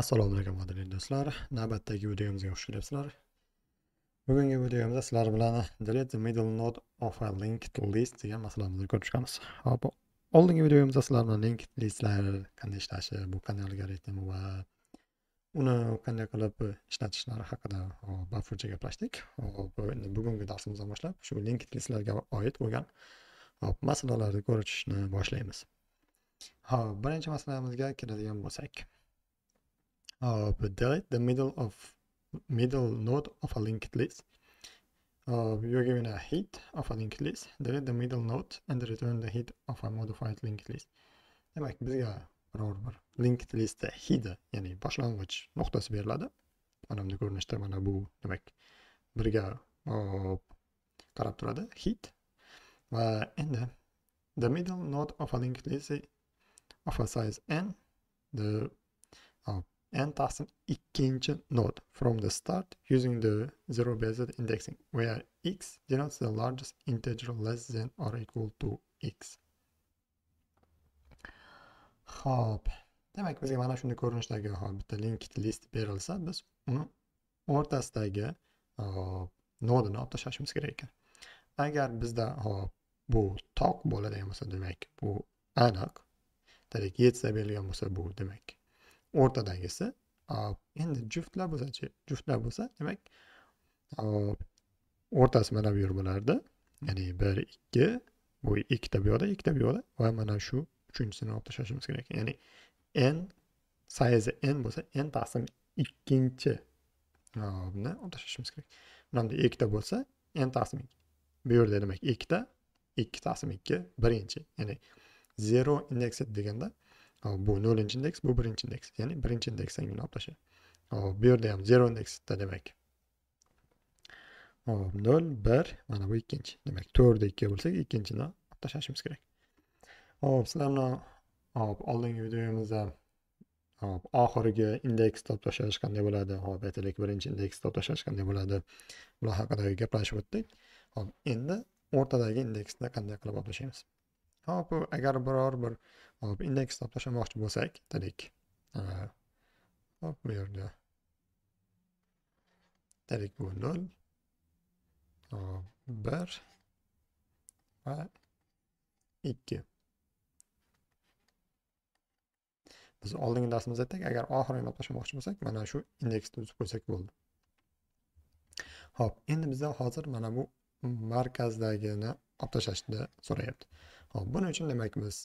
assalomu alaykum qadrli do'stlar navbatdagi videomizga xush kelibsizlar bugungi videomizda sizlar bilan delete middle node of a linked list degan masalamizni ko'rib chiqamiz hop oldingi videomizda sizlar bilan linked listlar qanday ishlashi bu qanday algoritm va uni qanday qilib ishlatishlari haqida bafurcha gaplashdik hop bugungi darsimizdan boshlab shu linked listlarga oid bo'lgan hop masalalarni ko'rishni boshlaymiz hop birinchi masalamizga keladigan bo'lsak uh, but delete the middle of middle node of a linked list. Uh, you're given a hit of a linked list, delete the middle node and return the hit of a modified linked list. Demek bizga biror bir linked listda hidi ya'ni boshlang'ich nuqtasi beriladi mana bunda ko'rinishda mana bu demak birga qarab turadi hit va endi the middle node of a linked list of a size n the uh, n taqsim ikkinchi node from the start using the zero based indexing where x denotes the largest integer less than or equal to x ho'p demak bizga mana shunday ko'rinishdagi hop bitta linked list berilsa biz uni o'rtasidagi nodini olib tashlashimiz kerak ekan agar bizda hop bu tok bo'ladigan bo'lsa demak bu aniq demak yetsa berilgan bo'lsa bu demak o'rtadagisi endi juftlar bo'lsachi juftlar bo'lsa demak o'rtasi mana bu yer bo'lardi ya'ni bir ikki bu ikkita bu yoqda ikkita bu yoqda va mana shu uchinchisini olib tashlashimiz kerak ya'ni n sayzi n bo'lsa n taqsim ikkinchi buni olib tashlashimiz kerak bunda ikkita bo'lsa n taqsim bu yerda demak ikkita ikki taqsim ikki birinchi ya'ni zero indeksi deganda bu nolinchi indeks bu birinchi indeks ya'ni birinchi indeksdan gunohlashi hop bu yerda ham zero indeksda demak hop nol bir mana bu ikkinchi demak to'rtda ikki bo'lsak ikkinchini olib tashlashimiz kerak hop sizlar bilan hop oldingi videomizda hop oxirgi indeks olib tashlash qanday bo'ladi hop aytaylik birinchi indeks olib tashlash qanday bo'ladi bular haqida gaplashib o'tdik hop endi o'rtadagi indeksni qanday qilib olib tashlaymiz topu agar biror bir hop indeks to'plamoqchi bo'lsak dedik hop bu yerda dedik bu nol bir va ikki biz oldingi darsimizda aytdik agar oxirini olib tashlamoqchi bo'lsak mana shu indeksni uzib qo'ysak bo'ldi ho'p endi bizdan hozir mana bu markazdagini olib tashlashni so'rayapti hop buning uchun demak biz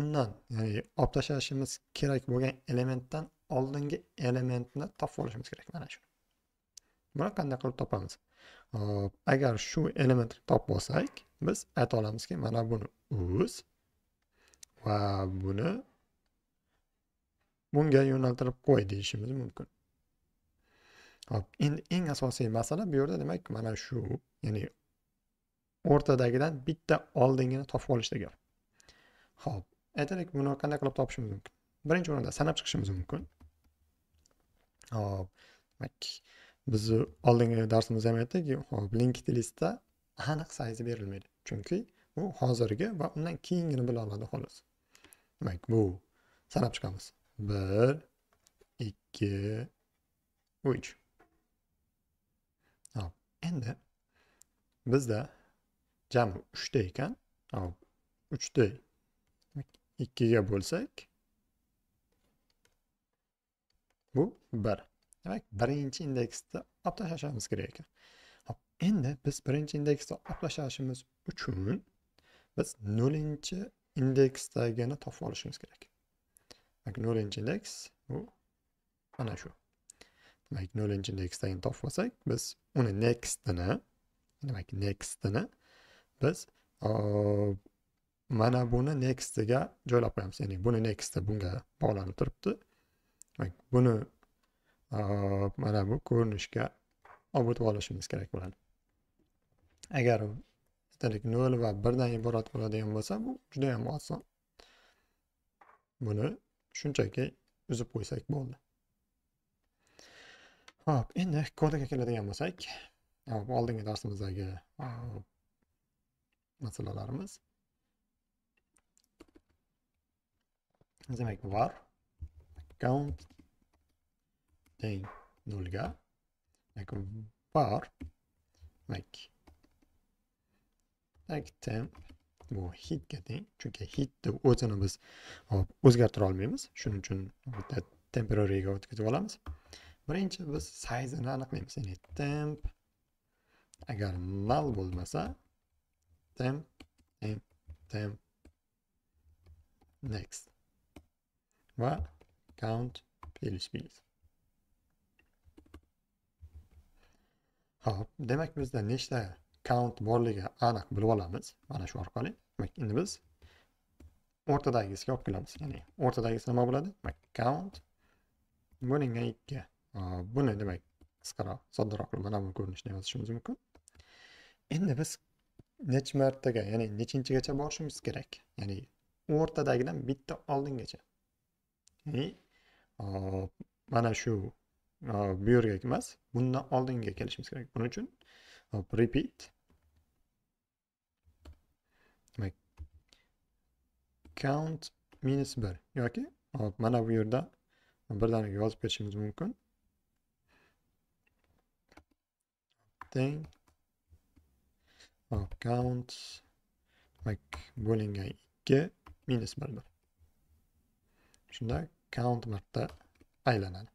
undan ya'ni olib tashlashimiz kerak bo'lgan elementdan oldingi elementni topib olishimiz kerak mana shu buni qanday qilib topamiz hop agar shu elementni topib olsak biz ayta olamizki mana buni o'z va buni bunga yo'naltirib qo'y deyishimiz mumkin hop endi eng asosiy masala bu yerda demak mana shu ya'ni o'rtadagidan bitta oldingini topib olishda gap ho'p aytaylik buni qanday qilib topishimiz mumkin birinchi o'rinda sanab chiqishimiz mumkin hop demak biz oldingi darsimizda ham aytdik hop linked listda aniq sayzi berilmaydi chunki u hozirgi va undan keyingini bila oladi xolos demak bu sanab chiqamiz bir ikki uch hop endi bizda jami uchta ekan uchta ikkiga bo'lsak bu bir demak birinchi indeksni olib tashlashimiz kerak ekan hop endi biz birinchi indeksni olib tashlashimiz uchun biz nollinchi indeksdagini topib olishimiz kerak demak nollinchi indeks bu mana shu demak nollinchi indeksdagini topib olsak biz uni nextini demak nextini biz mana buni nextiga joylab qo'yamiz ya'ni buni nexti bunga bog'lanib turibdi buni mana bu ko'rinishga olib o'tib olishimiz kerak bo'ladi agar aytaylik nol va birdan iborat bo'ladigan bo'lsa bu juda yam oson buni shunchaki uzib qo'ysak bo'ldi ho'p endi kodga keladigan bo'lsak oldingi darsimizdagi masalalarimiz demak var count teng nolga demak var demak demak temp bu hitga teng chunki hitni o'zini biz o'zgartira olmaymiz shuning uchun bitta ga o'tkazib olamiz birinchi biz sayzini aniqlaymiz ya'ni temp agar null bo'lmasa them and them Next. Va count felish bilgisi. Hop, demak bizda nechta count borligi aniq bilib olamiz mana shu orqali. Demak, endi biz o'rtadagisiga olib kelamiz. Ya'ni o'rtadagisi nima bo'ladi? Demak, count buninga 2. Buni demak qisqaroq, soddaroq qilib mana bu ko'rinishda yozishimiz mumkin. Endi biz nech martaga ya'ni nechinchigacha borishimiz kerak ya'ni o'rtadagidan bitta oldingacha ya'ni mana shu bu yerga emas bundan oldinga kelishimiz kerak buning uchun repeat demak count minus bir yoki mana bu yerda birdaniga yozib berishimiz mumkin teng map count demak bo'lingan ikki minus bir bir shunda count marta aylanadi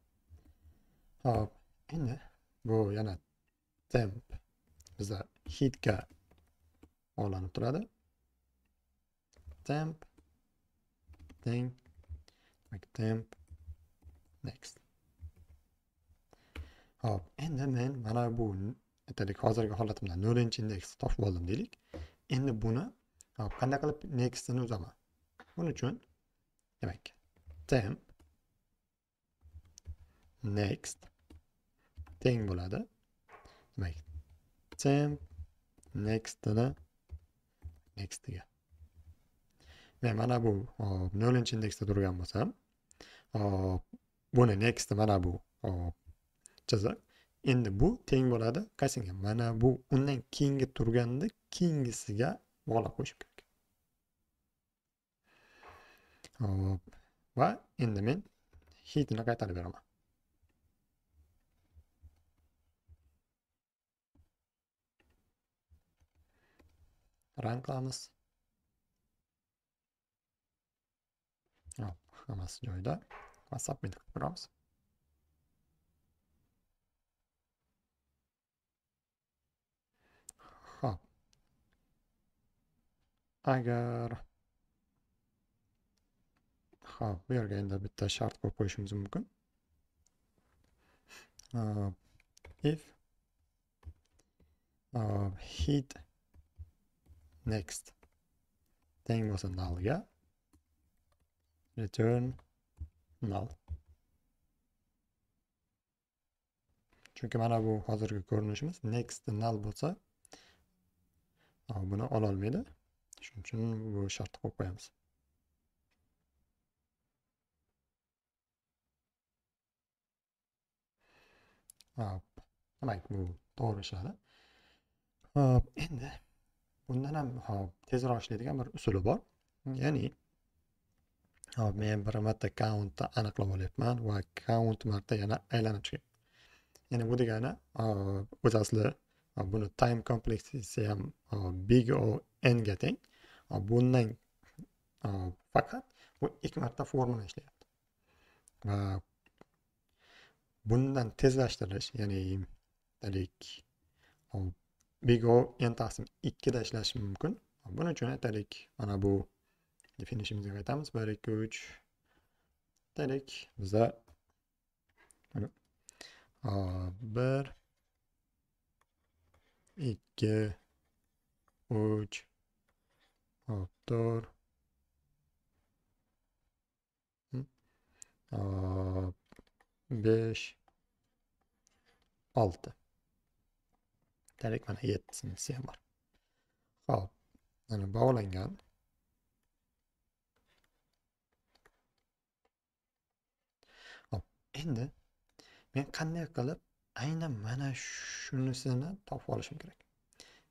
hop endi bu yana temp bizda hitga bog'lanib turadi temp teng demak temp next hop endi men mana bu aytaylik hozirgi holatimda nolinchi indeksni topib oldim deylik endi buni qanday qilib nextini uzaman buning uchun demak temp next teng bo'ladi demak temp nextini nextiga men mana bu nolinchi indeksda turgan bo'lsam buni nexti mana bu chiziq endi bu teng bo'ladi qaysiga mana bu undan keyingi turganda keyingisiga bog'lab qo'shim kerak hop va endi men hitni qaytarib beraman rang qilamiz hammasi joyida va submit qilib ko'ramiz agar ha bu yerga endi bitta shart qo'yib qo'yishimiz mumkin uh, if uh, hit next teng bo'lsa nullga return null chunki mana bu hozirgi ko'rinishimiz next null bo'lsa buni ololmaydi shuning uchun bu shartni qo'yib qo'yamiz demak bu to'g'ri ishladi hop endi bundan ham hop tezroq ishlaydigan bir usuli bor ya'ni hop men bir marta countni aniqlab olyapman va count marta yana aylanib chiqyapti ya'ni bu degani o'zi asli buni time complexity ham big o n ga teng bundan faqat bu ikki marta formula ishlayapti va bundan tezlashtirish ya'ni aytaylik bego n taqsim ikkida ishlash mumkin buning uchun aytaylik mana bu definishimizga qaytamiz bir ikki uch aytaylik biza bir ikki uch autor 5 6 demak mana yettinchisi ham bor ho'p mana bog'langan hop endi men qanday qilib aynan mana shunisini topib olishim kerak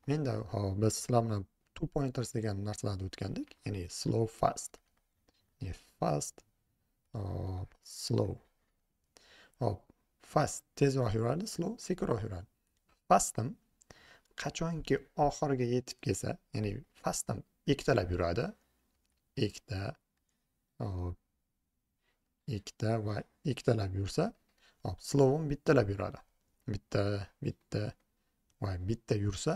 menda hop biz sizlar two pointers degan narsalarni o'tgandik ya'ni slow fast fast hop uh, slow hop oh, fast tezroq yuradi slow sekinroq yuradi fastim qachonki oxiriga yetib kelsa ya'ni fastim ikkitalab yuradi ikkita hop uh, ikkita va ikkitalab yursa hop oh, slovim bittalab yuradi bitta bitta va bitta yursa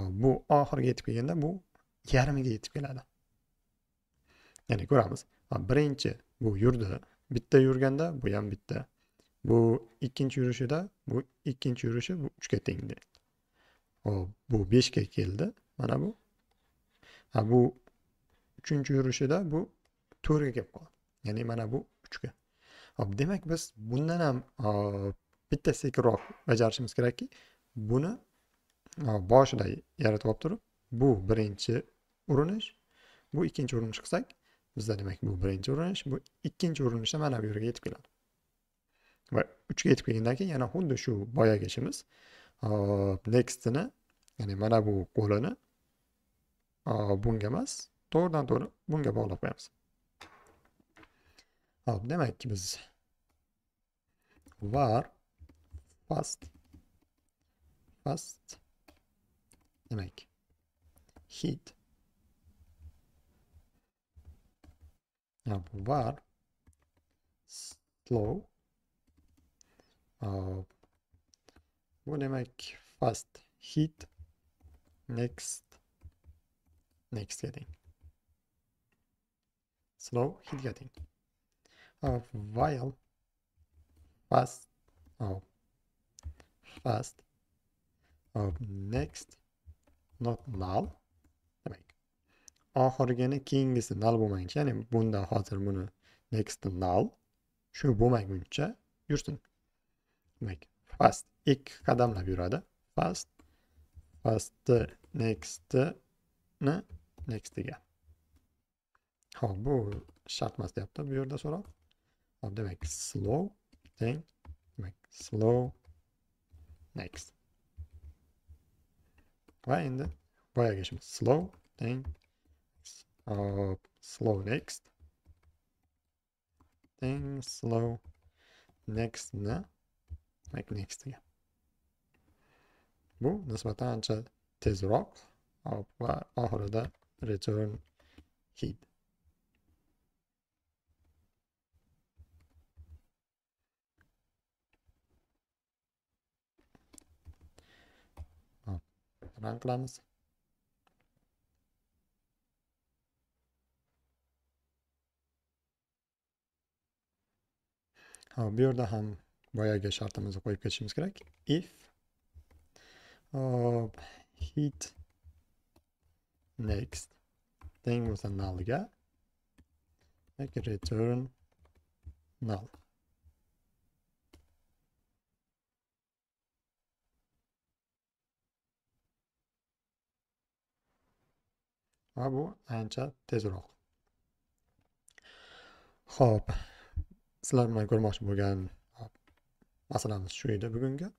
bu oxiriga yetib kelganda bu yarmiga yetib keladi ya'ni ko'ramiz birinchi bu yurdi bitta yurganda bu ham bitta bu ikkinchi yurishida bu ikkinchi yurishi bu uchga tengdi hop bu beshga keldi mana bu a bu uchinchi yurishida bu to'rtga kelib qoldi ya'ni mana bu uchga hop demak biz bundan ham bitta sekinroq bajarishimiz kerakki buni boshida yaratib olib turib bu birinchi urinish bu ikkinchi urinish qilsak bizda demak bu birinchi urinish bu ikkinchi urinishda mana bu yerga yetib keladi va uchga yetib kelgandan keyin yana xuddi shu boyagi ishimiz nextini ya'ni mana bu qo'lini bunga emas to'g'ridan to'g'ri bunga bog'lab qo'yamiz hop demakki biz var fast fast demek. heat. Yani bu var. Slow. Uh, bu demek fast. heat. Next. Next getting. Slow heat getting. Uh, while. Fast. Oh. Fast. Uh, next. not null demak oxirgini keyingisi null bo'lmaguncha ya'ni bundan hozir buni next null shu bo'lmaguncha yursin demak fast ikki qadamlab yuradi fast Fast. Next fastni Next nextiga Ha bu shart emas deyapti bu yerda so'roq hop demak slow teng demak slow next va endi boyagi ishimiz slow teng hop slow next teng slow nextni nextga bu nisbatan ancha tezroq hop va oxirida return heat ranklarımız. Ha, bir orada ham boyaga shartimizni qo'yib ketishimiz kerak if hop hit next teng bo'lsa nullga return null va bu ancha tezroq ho'p sizlar bilan ko'rmoqchi bo'lgan masalamiz shu edi bugungi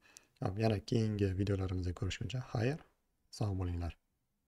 yana keyingi videolarimizda ko'rishguncha xayr sog' bo'linglar